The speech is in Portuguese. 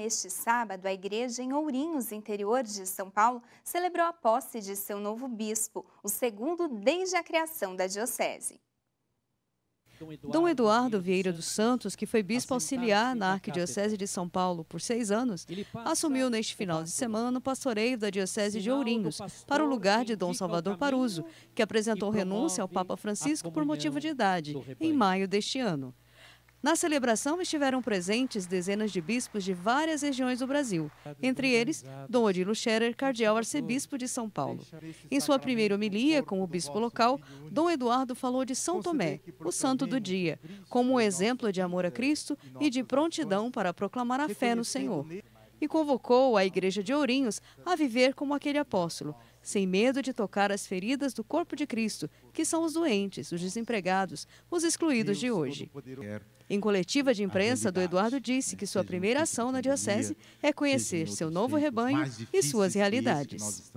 Este sábado, a igreja em Ourinhos, interior de São Paulo, celebrou a posse de seu novo bispo, o segundo desde a criação da diocese. Dom Eduardo Vieira dos Santos, que foi bispo auxiliar na Arquidiocese de São Paulo por seis anos, assumiu neste final de semana o pastoreio da Diocese de Ourinhos, para o lugar de Dom Salvador Paruso, que apresentou renúncia ao Papa Francisco por motivo de idade, em maio deste ano. Na celebração estiveram presentes dezenas de bispos de várias regiões do Brasil, entre eles Dom Odilo Scherer, cardeal arcebispo de São Paulo. Em sua primeira homilia com o bispo local, Dom Eduardo falou de São Tomé, o santo do dia, como um exemplo de amor a Cristo e de prontidão para proclamar a fé no Senhor. E convocou a igreja de Ourinhos a viver como aquele apóstolo, sem medo de tocar as feridas do corpo de Cristo, que são os doentes, os desempregados, os excluídos de hoje. Em coletiva de imprensa, do Eduardo disse que sua primeira ação na diocese é conhecer seu novo rebanho e suas realidades.